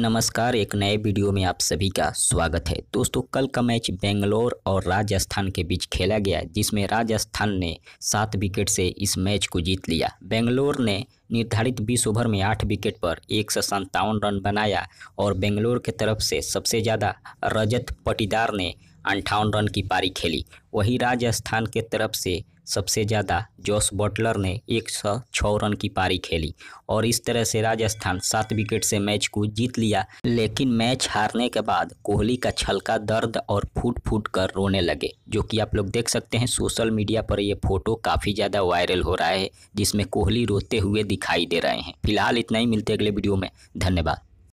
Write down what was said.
नमस्कार एक नए वीडियो में आप सभी का स्वागत है दोस्तों कल का मैच बेंगलोर और राजस्थान के बीच खेला गया जिसमें राजस्थान ने सात विकेट से इस मैच को जीत लिया बेंगलोर ने निर्धारित 20 ओवर में आठ विकेट पर एक रन बनाया और बेंगलोर के तरफ से सबसे ज़्यादा रजत पटीदार ने अंठावन रन की पारी खेली वहीं राजस्थान के तरफ से सबसे ज़्यादा जोस बटलर ने एक सौ रन की पारी खेली और इस तरह से राजस्थान सात विकेट से मैच को जीत लिया लेकिन मैच हारने के बाद कोहली का छलका दर्द और फूट फूट कर रोने लगे जो कि आप लोग देख सकते हैं सोशल मीडिया पर ये फोटो काफ़ी ज़्यादा वायरल हो रहा है जिसमें कोहली रोते हुए दिखाई दे रहे हैं फिलहाल इतना ही मिलते अगले वीडियो में धन्यवाद